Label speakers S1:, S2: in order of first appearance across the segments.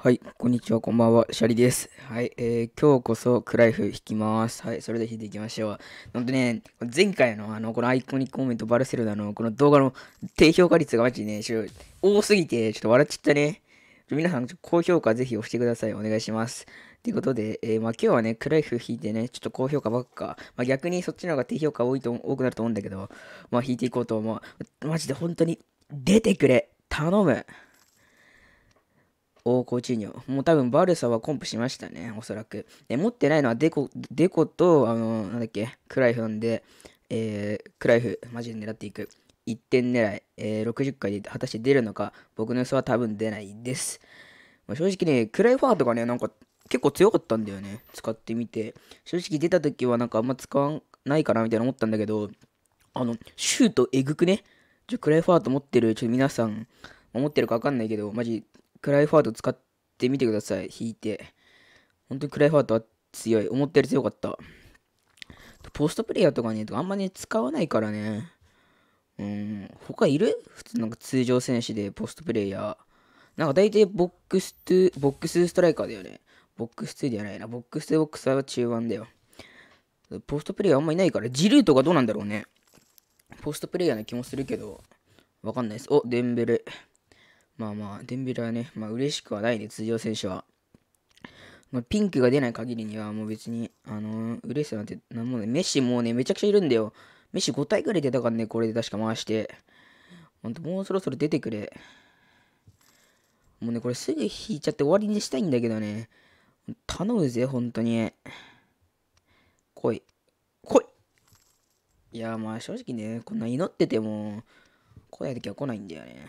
S1: はい、こんにちは、こんばんは、シャリです。はい、えー、今日こそクライフ弾きます。はい、それで弾いていきましょう。ほんとね、前回のあの、このアイコニックコメントバルセロナのこの動画の低評価率がマジね、多すぎて、ちょっと笑っちゃったね。皆さん、高評価ぜひ押してください。お願いします。ということで、えー、まあ、今日はね、クライフ弾いてね、ちょっと高評価ばっか、まあ、逆にそっちの方が低評価多いと多くなると思うんだけど、まあ、弾いていこうと思う。マジで本当に、出てくれ頼む大コーチーニョ。もう多分バルサはコンプしましたね、おそらく。で、持ってないのはデコ、デコと、あの、なんだっけ、クライフなんで、えー、クライフ、マジで狙っていく。1点狙い、えー、60回で果たして出るのか、僕の予想は多分出ないです。まあ、正直ね、クライファーとかね、なんか結構強かったんだよね、使ってみて。正直出た時はなんかあんま使わないかなみたいな思ったんだけど、あの、シュートえぐくね。ちょ、クライファート持ってる、ちょっと皆さん、持ってるか分かんないけど、マジ、クライファート使ってみてください。引いて。本当にクライファートは強い。思ったより強かった。ポストプレイヤーとかね、あんまね、使わないからね。うん、他いる普通なんか通常選手でポストプレイヤー。なんか大体ボックス2、ボックスストライカーだよね。ボックス2ではないな。ボックス2ボックスは中盤だよ。ポストプレイヤーあんまいないから、ジルーとかどうなんだろうね。ポストプレイヤーな気もするけど、わかんないです。お、デンベレ。まあまあ、デンベラはね、まあ嬉しくはないね、通常選手は。まあ、ピンクが出ない限りには、もう別に、あのー、嬉しさなんて、なんもね、メッシもうね、めちゃくちゃいるんだよ。メッシ5体ぐらい出たからね、これで確か回して。ほんと、もうそろそろ出てくれ。もうね、これすぐ引いちゃって終わりにしたいんだけどね。頼むぜ、ほんとに。来い。来いいや、まあ正直ね、こんな祈ってても、来ないときは来ないんだよね。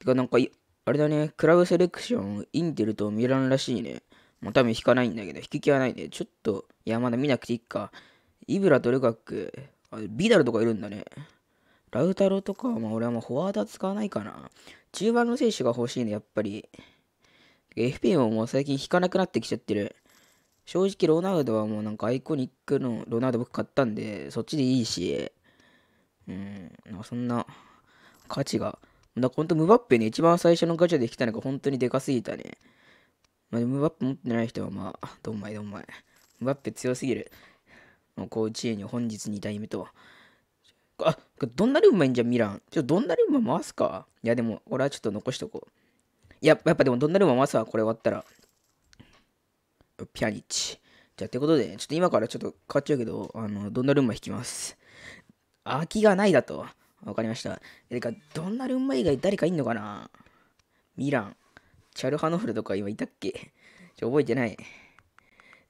S1: てかなんか、あれだね、クラブセレクション、インテルとミランらしいね。もう多分引かないんだけど、引き気はないね。ちょっと、いや、まだ見なくていいか。イブラとルカク、あビダルとかいるんだね。ラウタロとかは、まあ俺はもうフォワードは使わないかな。中盤の選手が欲しいね、やっぱり。FP ももう最近引かなくなってきちゃってる。正直ロナウドはもうなんかアイコニックのロナウド僕買ったんで、そっちでいいし、うん、なんかそんな価値がだほんとムバッペね、一番最初のガチャで来たのが本当にでかすぎたね。まあ、ムバッペ持ってない人はまあ、どんまいどんまい。ムバッペ強すぎる。もう高知恵に本日2体目とあ、どんなルーマいいんじゃん、ミラン。ちょっとどんなルーマ回すか。いや、でも、俺はちょっと残しとこう。いや、やっぱでもどんなルーマ回すわ、これ終わったら。ピアニッチ。じゃあ、ってことで、ね、ちょっと今からちょっと変わっちゃうけど、あの、どんなルーマ引きます。空きがないだと。わかりました。え、てか、どんなルンマ以外誰かいんのかなミラン、チャルハノフルとか今いたっけちょ、覚えてない。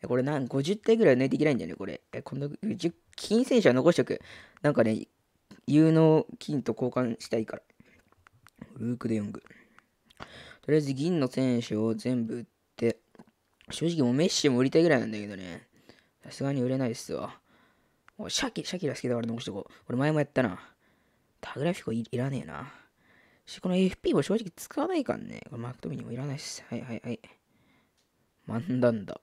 S1: これなん、50体ぐらい抜いていけないんだよね、これ。え、この、金選手は残しとく。なんかね、有能金と交換したいから。ルーク・デ・ヨング。とりあえず銀の選手を全部売って、正直もうメッシも売りたいぐらいなんだけどね。さすがに売れないっすわ。シャキ、シャキラ好きだから残しとこう。俺前もやったな。タグラフィコいらねえな。この FP も正直使わないかんね。これマクトミニもいらないし。はいはいはい。漫談だ。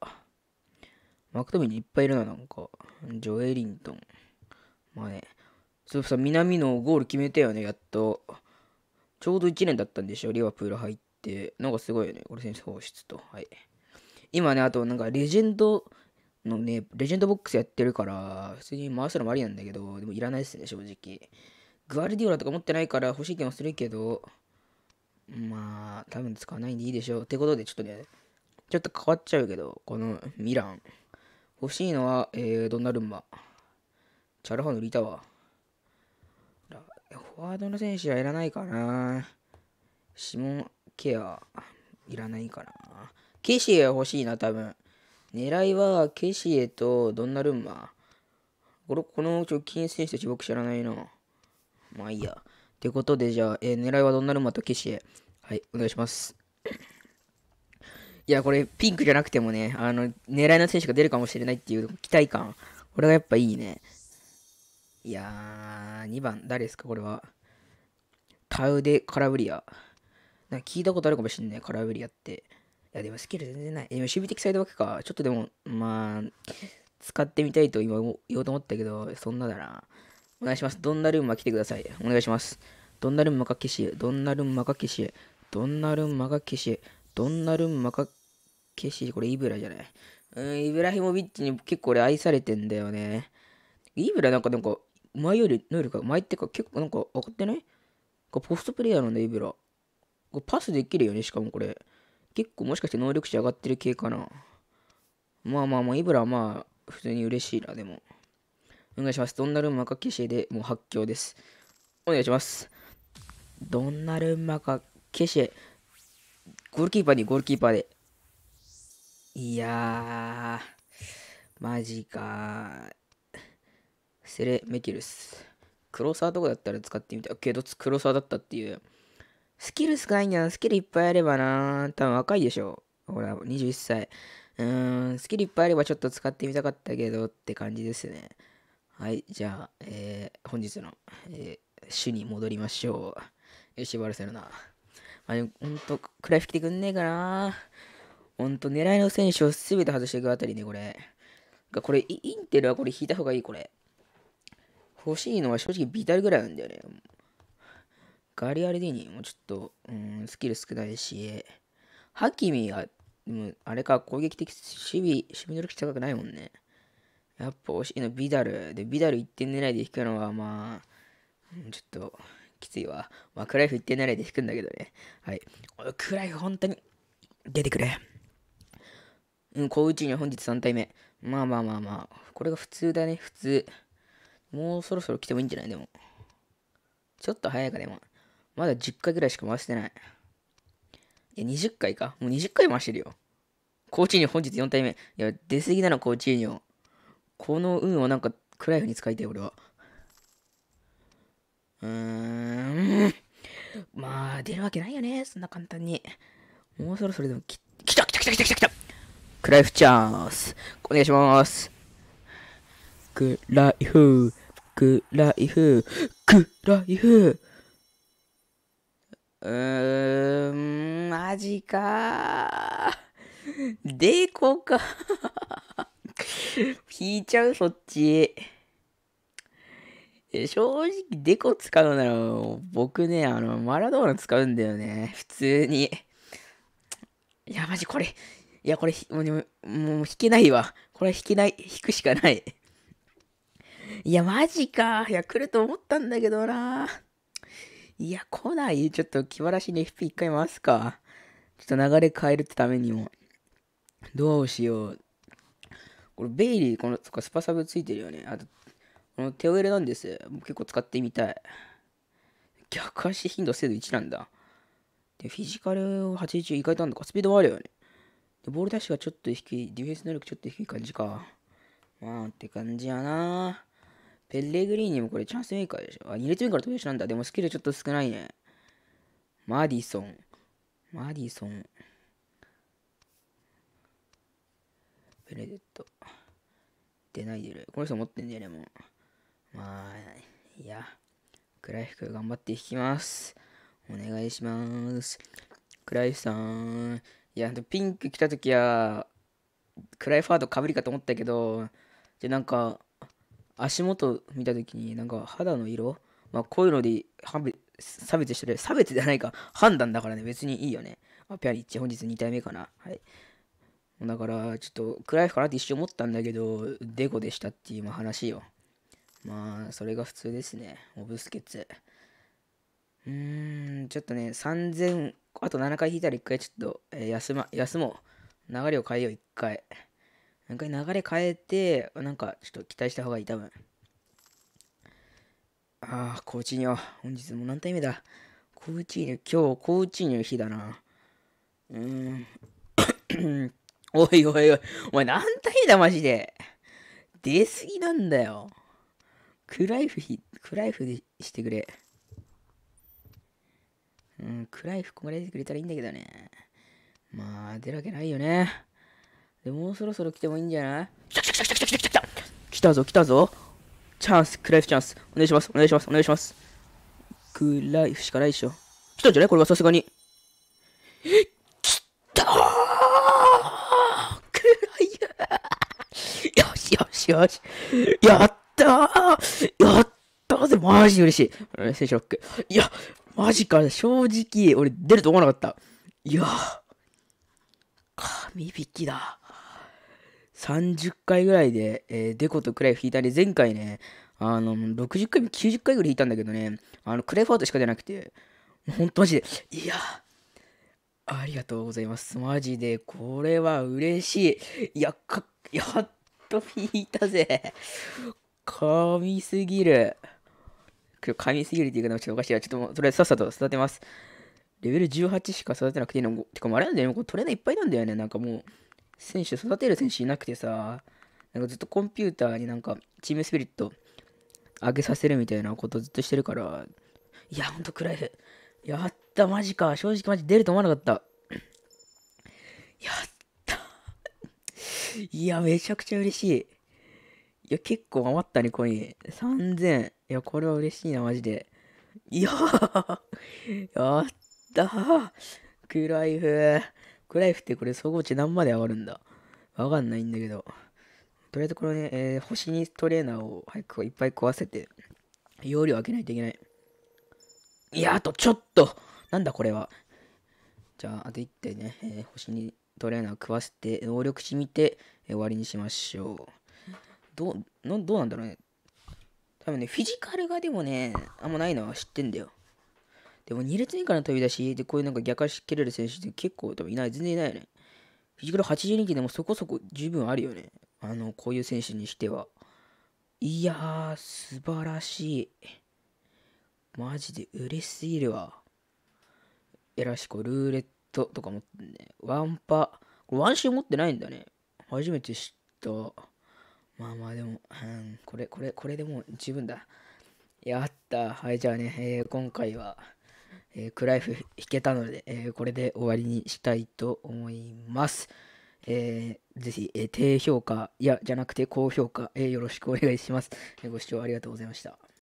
S1: マクトミニいっぱいいるな、なんか。ジョエリントン。まあね。そうさ、南のゴール決めたよね、やっと。ちょうど1年だったんでしょ、リバプール入って。なんかすごいよね、これ選手放出と。はい。今ね、あとなんかレジェンドのね、レジェンドボックスやってるから、普通に回すのもありなんだけど、でもいらないっすね、正直。グアルディオラとか持ってないから欲しい気もするけど、まあ、多分使わないんでいいでしょう。ってことで、ちょっとね、ちょっと変わっちゃうけど、このミラン。欲しいのは、えー、ドンナルンマ。チャルハのリタワー。フォワードの選手はいらないかな。シモン・ケア、いらないかな。ケシエは欲しいな、多分。狙いは、ケシエとドンナルンマ。この直近選手たち僕知らないな。まあいいや。ということで、じゃあ、えー、狙いはどんなるマと騎士へ。はい、お願いします。いや、これ、ピンクじゃなくてもね、あの、狙いの選手が出るかもしれないっていう期待感。これがやっぱいいね。いやー、2番、誰ですか、これは。タウデ・カラブリア。なんか聞いたことあるかもしんない、カラブリアって。いや、でもスキル全然ない。でも守備的サイドバックか。ちょっとでも、まあ、使ってみたいと今言おうと思ったけど、そんなだな。お願いします。ドンナルンマ来てください。お願いします。ドンナルンマか消し、へ、ドンナルンマか消し、へ、ドンナルンマか消し、へ、ドンナルンマか消し、へ、これイブラじゃない。うん、イブラヒモビッチに結構俺愛されてんだよね。イブラなんかなんか、前より、能力が、前ってか結構なんか上がってないポストプレイヤーなんだ、イブラ。パスできるよね、しかもこれ。結構もしかして能力値上がってる系かな。まあまあまあ、イブラはまあ、普通に嬉しいな、でも。お願いします。どんなルンマか消しでもう発狂です。お願いします。どんなルンマか消しゴールキーパーにゴールキーパーで。いやー、マジかセレメキルス。サーとかだったら使ってみたけど、クロサーだったっていう。スキル少ないんだな。スキルいっぱいあればな。多分若いでしょ。ほら、21歳。うーん、スキルいっぱいあればちょっと使ってみたかったけどって感じですね。はい、じゃあ、えー、本日の、えー、主に戻りましょう。よし、バルセロナ。あれ、ほんと、食らい吹きてくんねえかな。ほんと、狙いの選手を全て外していくあたりね、これ。これ、インテルはこれ引いた方がいい、これ。欲しいのは正直ビタルぐらいなんだよね。ガリアルディニもちょっと、うん、スキル少ないし、ハキミは、もあれか、攻撃的守備、守備能力高くないもんね。やっぱ惜しいの、ビダル。で、ビダル1点狙いで引くのは、まあ、ちょっと、きついわ。まあ、クライフ1点狙いで引くんだけどね。はい。クライフ、本当に、出てくれ。うん、小内に本日3体目。まあまあまあまあ。これが普通だね、普通。もうそろそろ来てもいいんじゃないでも。ちょっと早いか、でも。まだ10回ぐらいしか回してない。いや、20回か。もう20回回してるよ。コーチーニョ本日4体目。いや、出過ぎなの、コーチーニョ。この運をなんか暗い風に使いたい、俺は。うーん。まあ、出るわけないよね、そんな簡単に。もうそろそろでもき、来た来た来た来た来たクライフチャンスお願いしますクライフクライフクライフうーん、マジかー。でこか引 いちゃうそっち。正直、デコ使うなら、僕ね、あの、マラドーナ使うんだよね。普通に。いや、マジこれ、いや、これ、もう、もう引けないわ。これ引けない。引くしかない。いや、マジか。いや、来ると思ったんだけどな。いや、来ない。ちょっと気晴らしに FP 一回回すか。ちょっと流れ変えるってためにも。どうしよう。これベイリー、この、かスパサブついてるよね。あと、この手を入れなんです。結構使ってみたい。逆足頻度精度1なんだ。で、フィジカルを80以外とあんのか。スピードはあるよね。で、ボールダッシュがちょっと低い。ディフェンス能力ちょっと低い感じか。まあ、って感じやな。ペレグリーンにもこれチャンスメーカーでしょ。あ、2列目から出しなんだ。でもスキルちょっと少ないね。マディソン。マディソン。プレゼット。出ないでる。この人持ってんじゃねもう。まあ、いや。暗い服頑張って引きます。お願いします。暗いさん。いや、ピンク着たときは、暗いファードかぶりかと思ったけど、で、なんか、足元見たときに、なんか肌の色まあ、こういうので判別差別してる。差別じゃないか。判断だからね、別にいいよね。あ、ピアリッチ、本日2体目かな。はい。だから、ちょっと暗いかなって一瞬思ったんだけど、デコでしたっていう話よ。まあ、それが普通ですね。オブスケツ。うーん、ちょっとね、3000、あと7回引いたら1回ちょっと、えー、休ま、休もう。流れを変えよう、1回。1回流れ変えて、なんかちょっと期待した方がいい、多分。ああ、コーチニョ。本日も何回目だ。コーチニョ、今日コーチニョ日だな。うーん。おいおいおい、お前何単位だマジで。出すぎなんだよ。クライフひ、クライフしてくれ。うん、クライフこまれてくれたらいいんだけどね。まあ、出るわけないよね。でもうそろそろ来てもいいんじゃない来た来た来た来た来た来た来たぞ来たぞチャンス、クライフチャンス。お願いします、お願いします、お願いします。クライフしかないでしょ。来たんじゃないこれはさすがに。しよし。やったーやったーマジ嬉しい。選手ロック。いや、マジか。正直、俺出ると思わなかった。いやー、神引きだ。30回ぐらいで、えー、デコとクレイフ引いたり、前回ね、あの、60回、90回ぐらい引いたんだけどね、あの、クレイフォートしか出なくて、ほんとマジで、いや、ありがとうございます。マジで、これは嬉しい。いや、か、やっと引いたぜ。神すぎる。今日神すぎるって言い方かちょっとおかしいわ。ちょっととりあえずさっさと育てます。レベル18しか育てなくていいの。てか、あれなんだよね。これトレーナーいっぱいなんだよね。なんかもう、選手、育てる選手いなくてさ、なんかずっとコンピューターになんか、チームスピリット上げさせるみたいなことずっとしてるから、いや、ほんと暗い。やった、マジか。正直マジ出ると思わなかった。やった。いや、めちゃくちゃ嬉しい。いや、結構余ったね、コイン。3000。いや、これは嬉しいな、マジで。いやーやったークライフ。クライフってこれ総合値何まで上がるんだわかんないんだけど。とりあえずこれね、えー、星にトレーナーを早くいっぱい壊せて、容量開けないといけない。いや、あとちょっとなんだこれは。じゃあ、あと1点ね、えー、星にトレーナー食わせて能力値見て終わりにしましょうどうなどうなんだろうね多分ねフィジカルがでもねあんまないのは知ってんだよでも2列目から飛び出しでこういうなんか逆足蹴れる選手って結構多分いない全然いないよねフィジカル82期でもそこそこ十分あるよねあのこういう選手にしてはいやー素晴らしいマジで嬉しすぎるわよろしくルーレットとか持ってね。ワンパ。これワンシー持ってないんだね。初めて知った。まあまあでも、うん、これ、これ、これでもう十分だ。やった。はい、じゃあね、えー、今回は、えー、クライフ弾けたので、えー、これで終わりにしたいと思います。えー、ぜひ、えー、低評価、いや、じゃなくて高評価、えー、よろしくお願いします、えご視聴ありがとうございました。